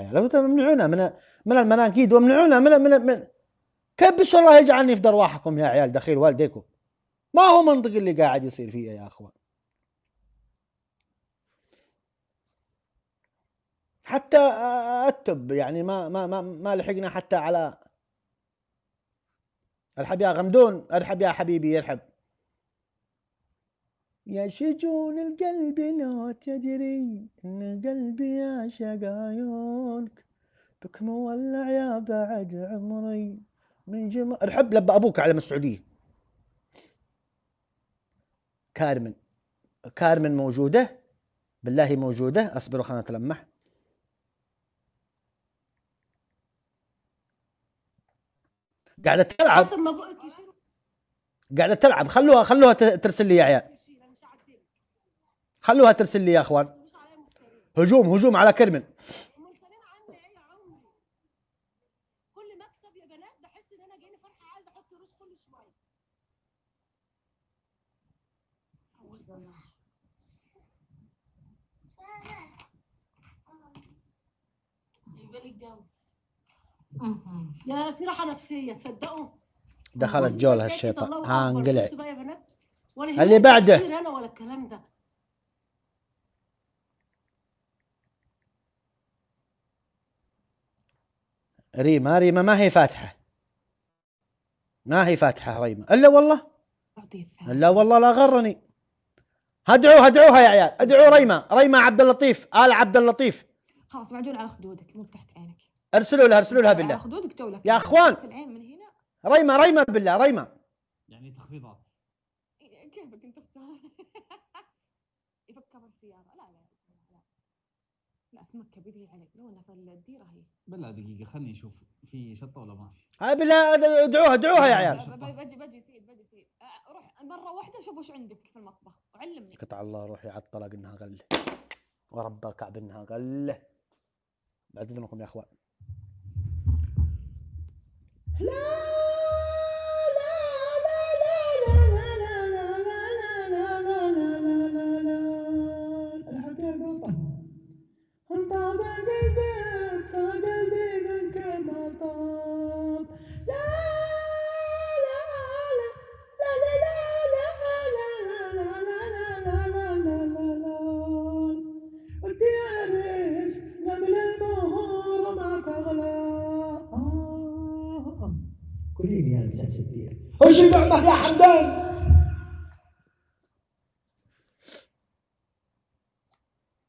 إيه، لو تمنعونا من من المناكيد ومنعونا من من, من كبس الله يجعلني في درواحكم يا عيال دخيل والديكم ما هو منطق اللي قاعد يصير فيه يا اخوان حتى التب يعني ما ما ما, ما لحقنا حتى على الحب يا غمدون الحب يا حبيبي يرحب يا شجون القلب لو تدري إن قلبي يعشق عيونك بك مولع يا بعد عمري من جم الحب لب أبوك على السعودية كارمن كارمن موجودة بالله موجودة أصبروا خلنا نتلمح قاعدة تلعب قاعدة تلعب خلوها خلوها ترسل لي يا عيال خلوها ترسل لي يا اخوان هجوم هجوم على كرمن يا في راحه نفسيه تصدقوا دخلت جول هالشيطان انقلع اللي بعده ولا الكلام ده ريما ريما ما هي فاتحة ما هي فاتحة ريما إلا والله إلا والله لا غرني هدعوها هدعوها يا عيال ادعوا ريما ريما عبد اللطيف آل عبد اللطيف خلاص معجون على خدودك مو تحت عينك ارسلوا لها ارسلوا لها بالله على خدودك جولة يا اخوان العين من هنا ريما ريما بالله ريما يعني تخفيضات كيفك انت تختار يفكر السيارة لا لا لا لا في مكة بيدي عليك لو انها في الديرة هي بالله دقيقة خلني اشوف في شطة ولا ما في هاي بالله ادعوها ادعوها يا عيال بجي بجي سيد بجي سيد روح مرة واحدة شوف وش عندك في المطبخ وعلمني قطع الله روحي على الطلاق انها غلة ورب الكعب انها غلة بعد اذنكم يا اخوان لا يا حمدان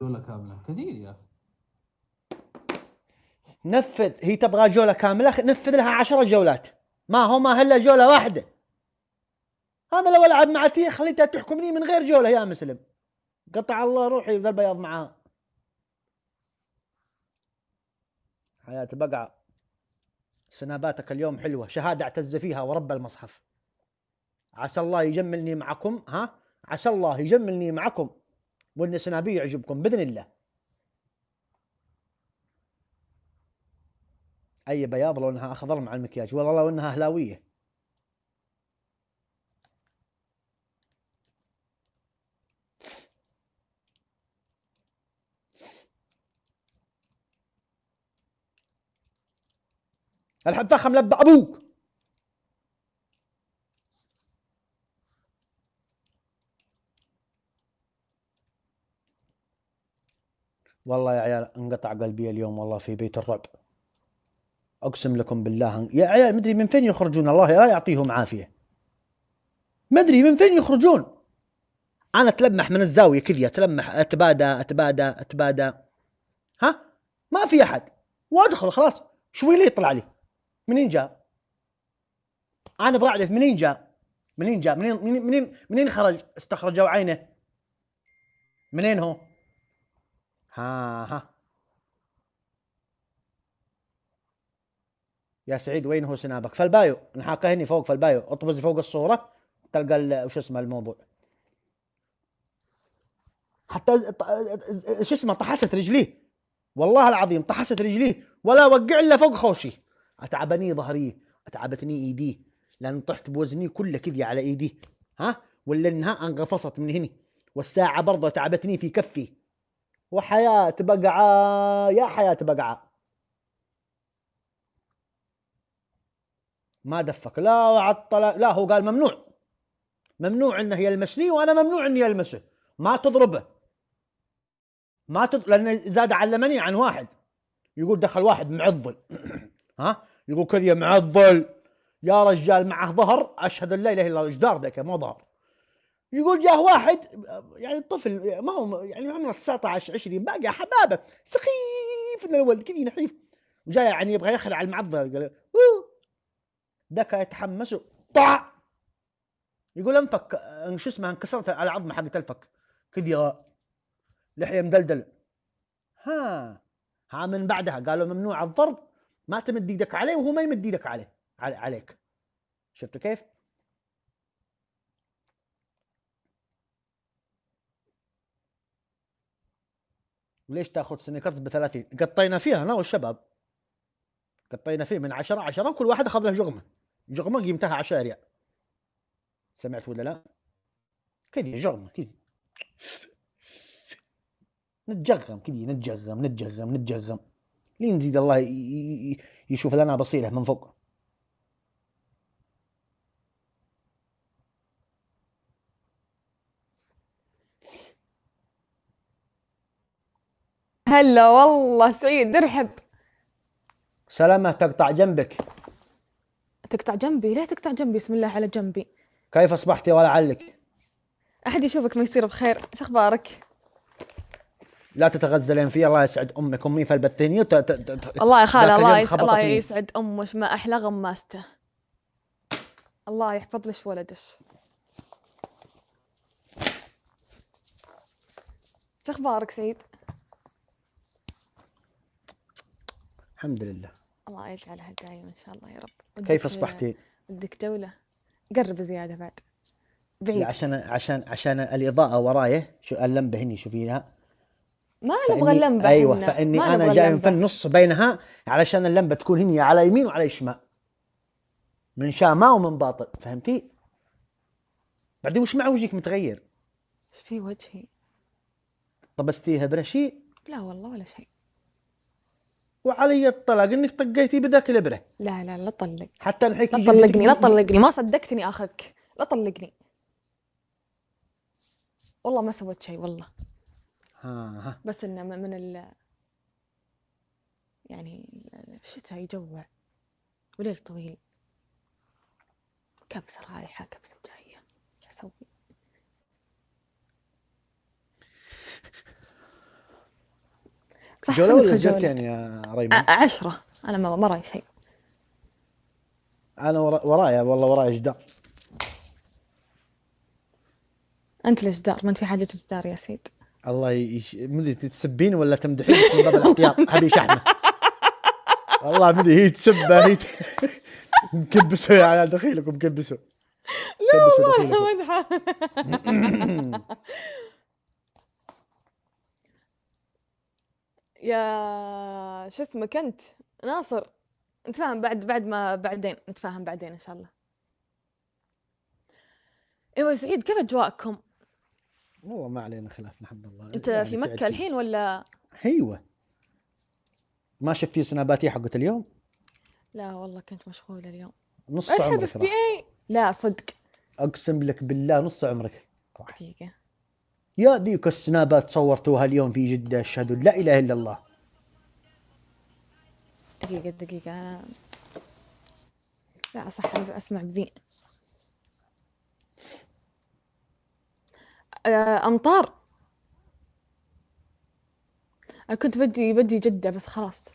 جولة كاملة كثير يا أخي نفذ هي تبغى جولة كاملة نفذ لها عشرة جولات ما هو ما هلا جولة واحدة أنا لو ألعب مع تي خليتها تحكمني من غير جولة يا مسلم قطع الله روحي ذا البياض معاها حياة بقعة سناباتك اليوم حلوة شهادة اعتز فيها ورب المصحف عسى الله يجملني معكم ها عسى الله يجملني معكم وان سنابي يعجبكم باذن الله اي بياض لو انها اخضر مع المكياج والله لو انها هلاويه الحب فخم لب ابوك والله يا عيال انقطع قلبي اليوم والله في بيت الرعب اقسم لكم بالله يا عيال مدري من فين يخرجون الله لا يعطيهم عافيه مدري من فين يخرجون انا اتلمح من الزاويه كذي اتلمح اتبادى اتبادى اتبادى ها ما في احد وادخل خلاص شوي لي يطلع لي منين جاء انا ابغى اعرف منين جاء منين جاء منين منين منين خرج استخرجوا عينه منين هو ها ها يا سعيد وين هو سنابك فالبايو نحاكه هني فوق فالبايو اطبز فوق الصوره تلقى وش اسمه الموضوع حتى شو اسمه طحست رجليه والله العظيم طحست رجليه ولا وقع الا فوق خوشي اتعبني ظهري اتعبتني ايدي لان طحت بوزني كله كذي على ايدي ها ولا انها انغفصت من هني والساعه برضه تعبتني في كفي وحياة بقعة يا حياة بقعة ما دفك لا عطل لا هو قال ممنوع ممنوع انه يلمسني وانا ممنوع اني المسه ما تضربه ما تض... لانه زاد علمني عن واحد يقول دخل واحد معضل ها يقول كذي معضل يا رجال معه ظهر اشهد ان لا اله الا الله جدار ذاك مو ظهر يقول جاه واحد يعني طفل ما هو يعني عمره 19 20 باقي حبابه سخيف من الولد كذي نحيف وجاي يعني يبغى يخلع المعضه قال ذاك يتحمس طع يقول انفك آه، شو اسمه انكسرت العظمه حقت الفك كذي آه، لحيه مدلدل ها ها من بعدها قالوا ممنوع الضرب ما تمد ايدك عليه وهو ما يمد ايدك عليه عليك شفت كيف؟ وليش تاخذ سنيكرز ب 30 قطينا فيها انا والشباب قطينا فيه من 10 10 وكل واحد اخذ له جغمه جغمه قيمتها 10 ريال سمعت ولا لا؟ كذي جغمه كذي نتجغم كذي نتجغم نتجغم نتجغم لين زيد الله يشوف لنا بصيره من فوق هلا والله سعيد ارحب سلامة تقطع جنبك تقطع جنبي ليه تقطع جنبي بسم الله على جنبي كيف أصبحتي ولا علك أحد يشوفك ما يصير بخير شو أخبارك لا تتغزلين في الله يسعد امك امي فالبثيني وت... ت... ت... الله يا خاله الله يسعد الله إيه؟ يسعد امك ما احلى غماسته الله يحفظ لك ولدش شو اخبارك سعيد؟ الحمد لله الله يجعلها دايم ان شاء الله يا رب كيف اصبحتي؟ بدك جوله قرب زياده بعد بعيد عشان عشان عشان الاضاءه ورايا شو اللمبه هني شوفيها ما نبغى اللمبه ايوه هنا. فاني انا جاي من في النص بينها علشان اللمبه تكون هني على يمين وعلى شمال من شمال ومن باطن فهمتي؟ بعدين وش مع وجهك متغير؟ ايش في وجهي؟ طبستيها برشي؟ لا والله ولا شيء وعلي الطلاق انك طقيتي بذاك الابره لا لا لا طلق حتى نحكي لا طلقني لا طلقني ما صدقتني اخذك لا طلقني والله ما سويت شيء والله ها ها. بس انه من ال يعني الشتاء يجوع وليل طويل كبسه رايحه كبسه جايه صح جولة ولا جولتين يا ريمان؟ عشرة أنا ما وراي شيء أنا وراي والله وراي جدار أنت الجدار ما أنت في حاجة جدار يا سيد الله يش... مدري تسبين ولا تمدحين من باب الاحتياط حبي شحنه والله مدري هي تسب هي ت... يا عيال دخيلك ومكبسه لا والله مدحه يا شو اسمك انت ناصر نتفاهم بعد بعد ما بعدين نتفاهم بعدين ان شاء الله ايوه سعيد كيف اجواءكم؟ والله ما علينا خلاف الحمد لله انت يعني في مكه الحين ولا ايوه ما شفتي سناباتي حقت اليوم؟ لا والله كنت مشغوله اليوم نص عمرك في اي لا صدق اقسم لك بالله نص عمرك دقيقه يا ذيك السنابات صورتوها اليوم في جدة أشهد لا إله إلا الله دقيقة دقيقة أنا لا صح أسمع بذي آه، أمطار أنا كنت بدي بدي جدة بس خلاص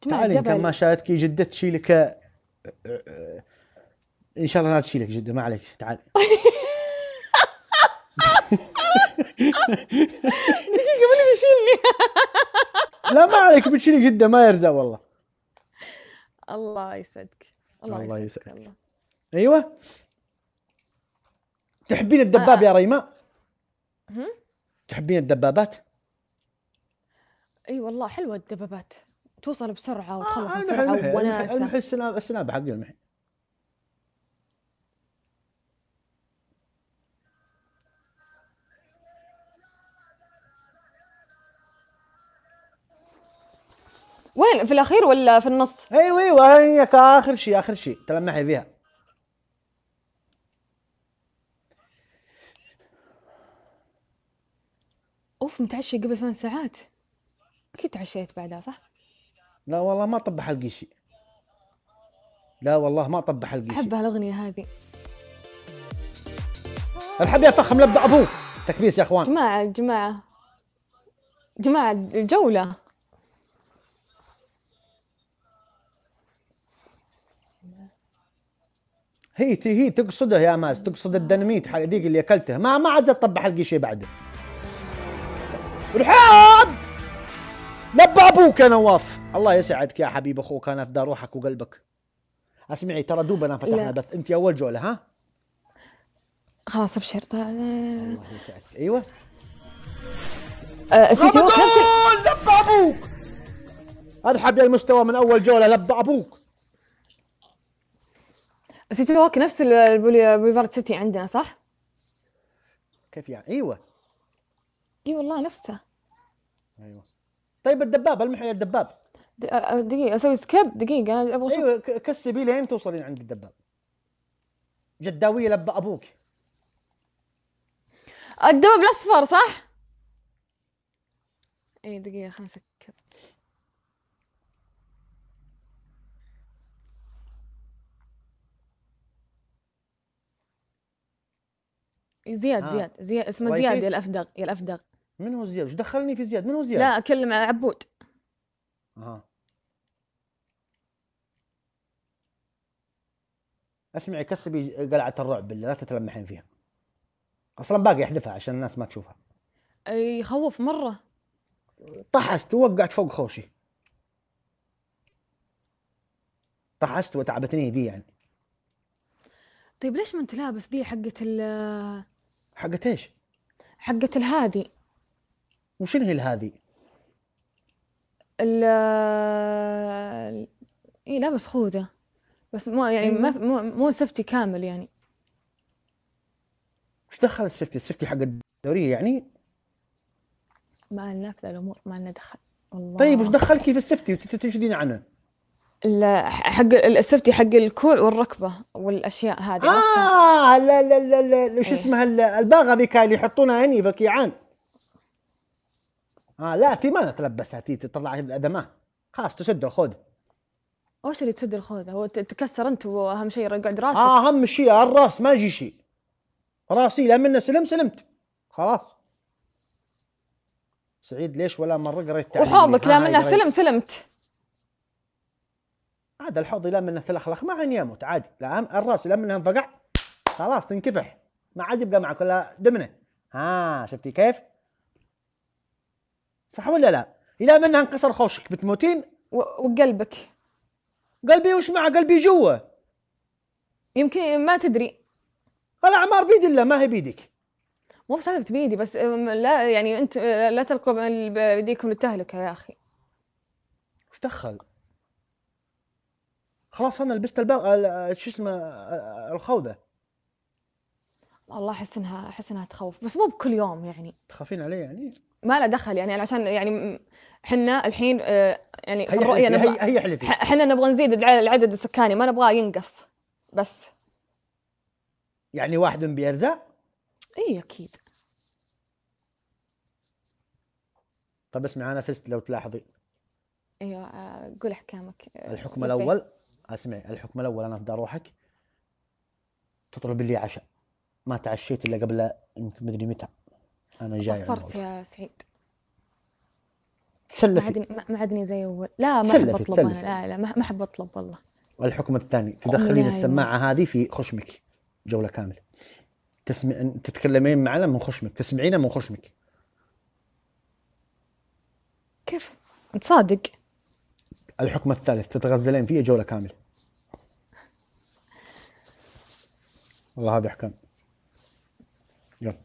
تعالي إن كان ما شالتك جدة تشيلك آه، آه، إن شاء الله لا تشيلك جدة ما عليك تعالي دقيقة من بيشيلني لا ما عليك بتشيلك جدا ما يرزق والله الله يسعدك الله, الله يسعدك الله ايوه تحبين الدباب آه. يا ريماء؟ تحبين الدبابات؟ اي أيوة والله حلوه الدبابات توصل بسرعه آه، وتخلص بسرعه وناسه المحل السناب السناب حقي المحل وين في الاخير ولا في النص ايوه ايوه هي اخر شيء اخر شيء تلمحي فيها اوف متعشي قبل ثمان ساعات اكيد تعشيت بعدها صح؟ لا والله ما طب حلقي شيء لا والله ما طب حلقي شيء احب هالاغنيه هذه الحب يا فخم لبدا ابوه تكبيس يا اخوان جماعه جماعه جماعه الجوله هي هي تقصده يا ماس تقصد الدنميت حق ذيك اللي اكلته ما ما عاد تطبح حلقي شيء بعده رحاب لب ابوك يا نواف الله يسعدك يا حبيب اخوك انا دار روحك وقلبك اسمعي ترى دوبنا فتحنا بث انت اول جوله ها خلاص ابشر طيب الله يسعدك ايوه السيتي ووك لب ابوك ارحب يا المستوى من اول جوله لب ابوك سيتي ووك نفس البوليفارد سيتي عندنا صح؟ كيف يعني؟ ايوه اي والله نفسها ايوه طيب الدباب المحي الدباب دقيقة اسوي سكيب دقيقة انا ابغى ايوه كسي بي لين توصلين عند الدباب جداوية لب ابوك الدباب الاصفر صح؟ اي دقيقة خمسه زياد آه. زياد زياد اسمه زياد يا الافدغ يا الافدغ من هو زياد؟ وش دخلني في زياد؟ من هو زياد؟ لا اكلم على عبود اها اسمعي كسبي قلعه الرعب اللي لا تتلمحين فيها اصلا باقي احذفها عشان الناس ما تشوفها يخوف مره طحست ووقعت فوق خوشي طحست وتعبتني ذي يعني طيب ليش ما انت لابس ذي حقت حقت ايش؟ حقت الهادي وشنو هي الهادي؟ ال اي لابس خوذه بس مو يعني إيه. ما مو, مو سفتي كامل يعني وش دخل السفتي؟ السفتي حق الدوريه يعني؟ ما لنا في الامور ما لنا دخل والله طيب وش دخلكي في السفتي تنشدين عنه؟ حق السفتي حق الكوع والركبه والاشياء هذه اه لا لا لا لا شو إيه. اسمها الباغه ذيك اللي يحطونها هني في الكيعان اه لا تي ما تلبسها تي تطلع ما خلاص تسد الخود وش اللي تسد الخوذه هو تكسر انت واهم شيء رقعد راسك اه اهم شيء الراس ما يجي شيء راسي لا منه سلم سلمت خلاص سعيد ليش ولا مره قريت وحوضك لا آه، منه سلم سلمت هذا الحوض في الاخلاق ما عاد يموت عادي العام الراس لما منه انفقع خلاص تنكفح ما عاد يبقى معك ولا دمنه ها شفتي كيف؟ صح ولا لا؟ الى منه انكسر خوشك بتموتين وقلبك قلبي وش مع قلبي جوا يمكن ما تدري الاعمار بيد الله ما هي بيدك مو بسالفه بيدي بس لا يعني انت لا تلقوا بايديكم للتهلكه يا اخي وش دخل؟ خلاص انا لبست البغ... شو اسمه الخوذه والله احس انها احس انها تخوف بس مو بكل يوم يعني تخافين عليه يعني ما له دخل يعني عشان يعني احنا الحين آه، يعني في يعني الرؤيه نبغى هي, حلفي احنا نبغى نزيد العدد السكاني ما نبغاه ينقص بس يعني واحد بيرزا؟ اي اكيد طب اسمعي انا فزت لو تلاحظي ايوه آه، قول احكامك آه، الحكم الاول اسمع الحكم الاول انا في دار روحك تطلب لي عشاء ما تعشيت الا قبل يمكن ادري متى انا جاي تاخرت يا سعيد تسلفي ما عدني, زي اول لا ما احب اطلب انا لا لا ما احب اطلب والله الحكم الثاني تدخلين السماعه هذه في خشمك جوله كامله تسمع تتكلمين معنا من خشمك تسمعينه من خشمك كيف؟ تصادق الحكم الثالث تتغزلين فيه جوله كامله والله هذه احكام يلا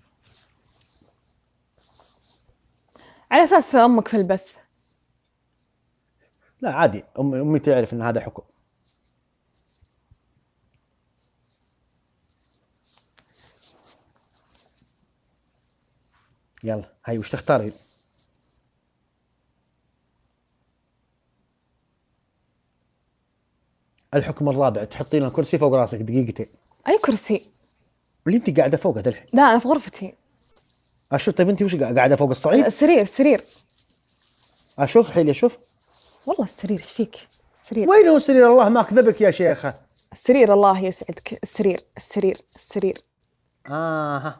على اساس امك في البث لا عادي امي امي تعرف ان هذا حكم يلا هاي وش تختاري الحكم الرابع تحطين الكرسي فوق راسك دقيقتين اي كرسي اللي انت قاعده فوقه الحين لا انا في غرفتي اشوف طيب انت وش قاعده فوق الصعيد السرير أه، السرير اشوف حيلي اشوف والله السرير ايش فيك السرير وين هو السرير الله ما اكذبك يا شيخه السرير الله يسعدك السرير السرير السرير اه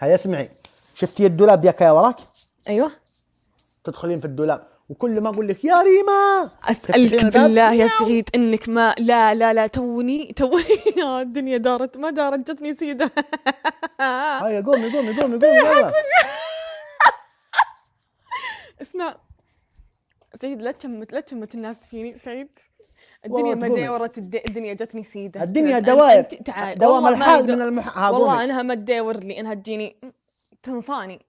هيا اسمعي شفتي الدولاب ياك يا وراك ايوه تدخلين في الدولاب وكل ما اقول لك يا ريما اسالك بالله يا سعيد انك ما لا لا لا توني توني الدنيا دارت ما دارت جتني سيده هيا قومي قومي قومي قومي اسمع سعيد لا تشمت لا تشمت الناس فيني سعيد الدنيا ما دورت الدنيا جتني سيده الدنيا دوائر تعال دوام الحال من المح والله انها ما تداور لي انها تجيني تنصاني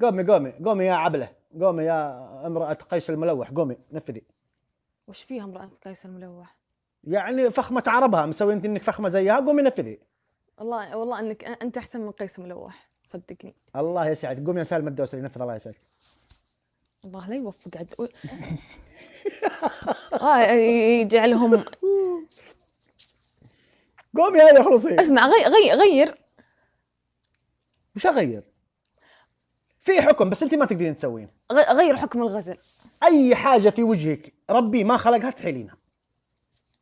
قومي قومي قومي يا عبله قومي يا امراه قيس الملوح قومي نفذي وش فيها امراه قيس الملوح يعني فخمه عربها مسوي انت انك فخمه زيها قومي نفذي الله والله انك انت احسن من قيس الملوح صدقني الله يسعدك قومي يا سالم الدوسري نفذ الله يسعدك الله لا يوفق عد اه يجعلهم قومي يا خلصي اسمع غي غي غير وش اغير؟ في حكم بس انت ما تقدرين تسوين غير حكم الغزل اي حاجه في وجهك ربي ما خلقها تحيلينها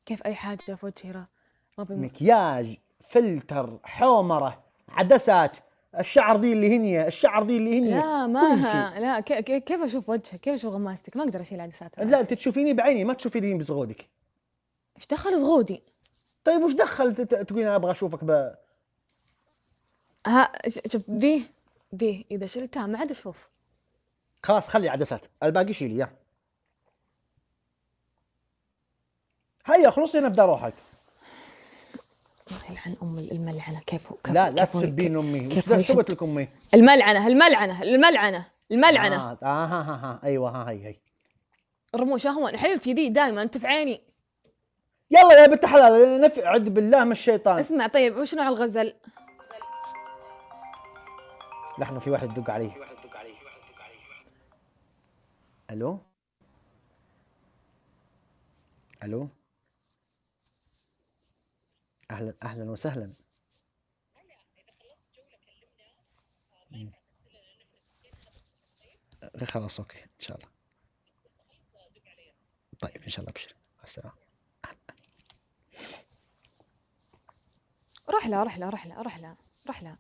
كيف اي حاجه في وجهي ربي ما. مكياج فلتر حومره عدسات الشعر ذي اللي هنية الشعر ذي اللي هنية لا ما لا كيف اشوف وجهك كيف اشوف غماستك ما اقدر اشيل عدسات لا انت تشوفيني بعيني ما تشوفيني بزغودك ايش دخل زغودي طيب وش دخل تقولين ابغى اشوفك ب ها شوف ذي دي اذا شلتها ما عاد اشوف خلاص خلي عدسات الباقي شيلي يا هيا خلصي نبدا روحك يلعن ام الملعنه كيف كيف لا لا تسبين امي كيف سويت لك امي؟ الملعنه الملعنه الملعنه الملعنه آه, آه ها ها ها ايوه ها هي هي رموش اهون حبيبتي ذي دائما انت في عيني يلا يا بنت حلال نفع عد بالله من الشيطان اسمع طيب وش نوع الغزل؟ لحظه في واحد دق عليه الو الو اهلا اهلا وسهلا خلاص اوكي ان شاء الله طيب ان شاء الله ابشر مع السلامه رحله رحله رحله رحله رحله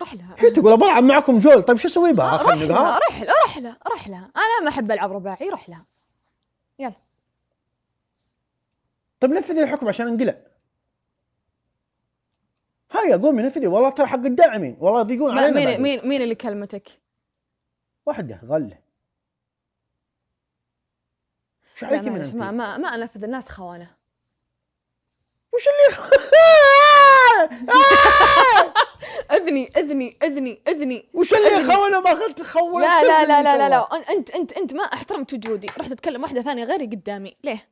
روح لها هي تقول ابغى العب معكم جول طيب شو اسوي بها؟ رحله رحله روح رحله روح انا ما احب العب رباعي روح لها يلا طيب نفذي الحكم عشان انقلع هيا قومي نفذي والله ترى حق الداعمين والله يضيقون علينا مين مين مين اللي كلمتك؟ واحده غله شو عليك من ما ما ما انفذ الناس خوانه وش اللي آه! آه! اذني اذني اذني اذني وش اللي خوي انا ما اخذت خوي لا لا لا لا لا, لا, انت انت انت ما احترمت وجودي رحت اتكلم واحده ثانيه غيري قدامي ليه؟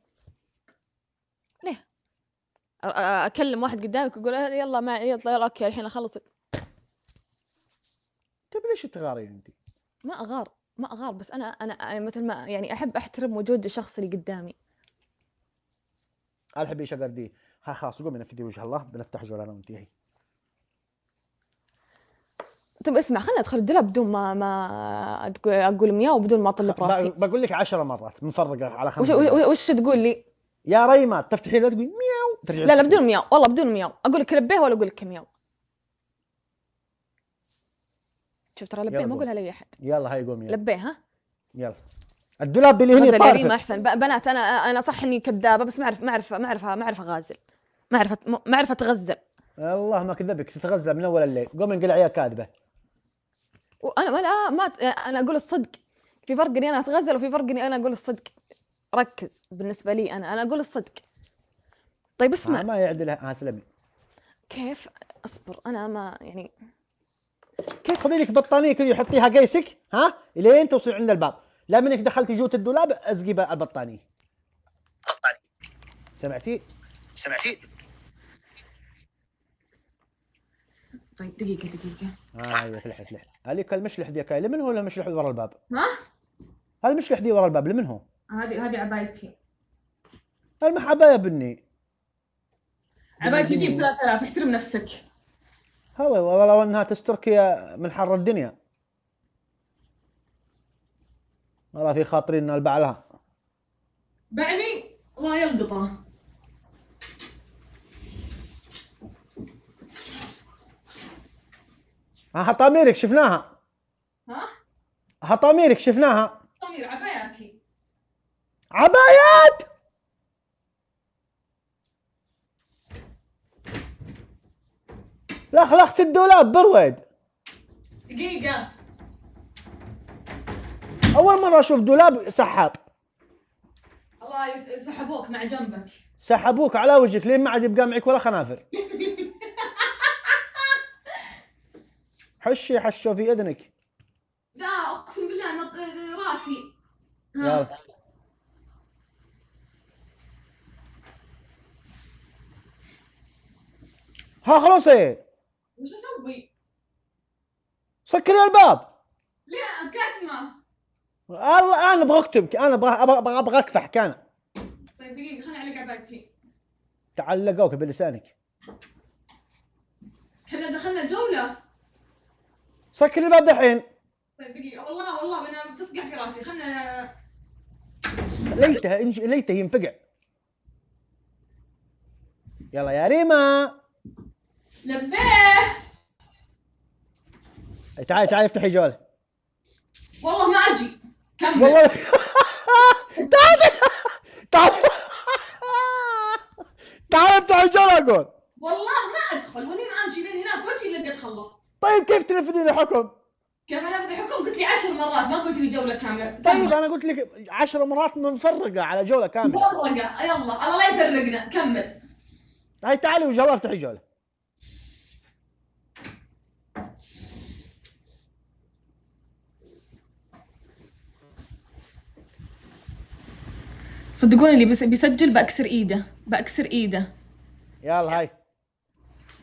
ليه؟ اكلم واحد قدامك واقول أه، يلا معي يلا, يلا اوكي الحين اخلص طيب ليش تغارين انت؟ ما اغار ما اغار بس انا انا مثل ما يعني احب احترم وجود الشخص اللي قدامي انا احب ايش خلاص قومي نفدي وجه الله بنفتح جولانا وانتهي طب اسمع خلينا ادخل الدولاب بدون ما ما اقول مياه وبدون ما اطلب راسي بقول لك 10 مرات مفرقه على خمسه وش, وش, تقول لي؟ يا ريما تفتحي لا تقول مياو لا لا بدون مياو والله بدون مياو اقول لك لبيه ولا اقول لك مياو شوف ترى لبيه ما اقولها لاي احد يلا هاي قوم يلا لبيه ها يلا الدولاب اللي هنا غازل ريما احسن بنات انا انا صح اني كذابه بس ما اعرف ما اعرف ما اعرف ما اعرف اغازل ما اعرف ما اعرف اتغزل الله ما كذبك تتغزل من اول الليل قوم انقلع يا كاذبه وانا لا ما انا اقول الصدق في فرق اني انا اتغزل وفي فرق اني انا اقول الصدق ركز بالنسبه لي انا انا اقول الصدق طيب اسمع ما يعدل اسلمي كيف اصبر انا ما يعني كيف خذي لك بطانيه كذي وحطيها قيسك ها الين توصل عند الباب لا منك دخلتي جوت الدولاب ازقي البطانيه سمعتي؟ سمعتي؟ طيب دقيقة دقيقة آه، ايوه فلح فلح هذيك المشلح ذيك لمن هو المشلح ورا الباب؟ ها؟ هذا المشلح ذي ورا الباب لمن هو؟ هذه هذه عبايتي يا بني عبايتي ذي ب 3000 احترم نفسك هو والله لو انها تسترك من حر الدنيا والله في خاطري ان البع لها بعني الله يلقطه ها حطاميرك شفناها ها؟ حطاميرك شفناها حطامير عباياتي عبايات لخلخت الدولاب برويد دقيقة أول مرة أشوف دولاب سحاب الله يسحبوك مع جنبك سحبوك على وجهك لين ما عاد يبقى معك ولا خنافر حشي حشو في اذنك لا اقسم بالله انا راسي ها. ها خلصي إيه. وش اسوي؟ سكري الباب لا كاتمه الله انا ابغى اكتب انا ابغى ابغى اكفح كان طيب دقيقه خليني اعلق عبادتي تعلقوك بلسانك احنا دخلنا جوله سكر الباب دحين طيب دقيقة والله والله انا بتصقع في راسي خلنا ليته إنش... ليته ينفقع يلا يا ريما لبيه إيه، تعال تعال افتحي جول والله ما اجي كمل والله تعال تعال تعال افتحي جول اقول والله ما ادخل واني ما امشي لين هناك وجهي لقيت خلصت طيب كيف تنفذين الحكم؟ كيف انفذ الحكم؟ قلت لي عشر مرات ما قلت لي جوله كامله طيب انا قلت لك عشر مرات منفرقه على جوله كامله مفرقه يلا الله لا يفرقنا كمل هاي تعالي وجوا افتحي جوله صدقوني اللي بيسجل بأكسر إيده بأكسر إيده يلا هاي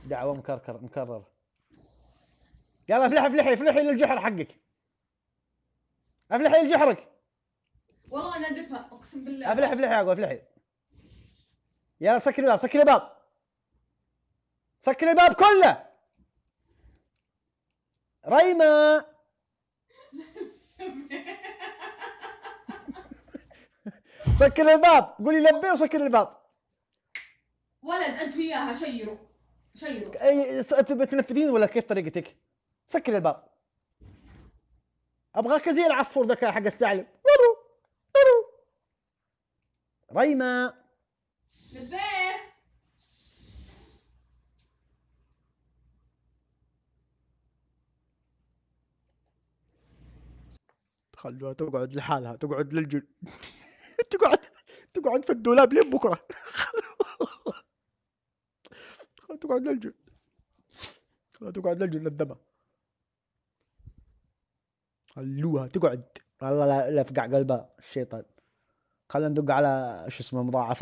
دعوة مكركر مكررة يلا افلحي افلحي افلحي للجحر حقك افلحي لجحرك والله انا ادفها اقسم بالله افلحي افلحي يا افلحي يلا سكري الباب سكري الباب سكري الباب كله ريما سكر الباب قولي لبي وسكر الباب ولد انت وياها شيروا شيروا اي انت بتنفذين ولا كيف طريقتك؟ سكر الباب ابغاك زي العصفور ذاك حق الثعلب ريما نبيه خلوها تقعد لحالها تقعد للجل تقعد تقعد في الدولاب لين بكره تقعد للجل تقعد للجل ندمها خلوها تقعد والله لفقع قلبها الشيطان خلينا ندق على شو اسمه مضاعف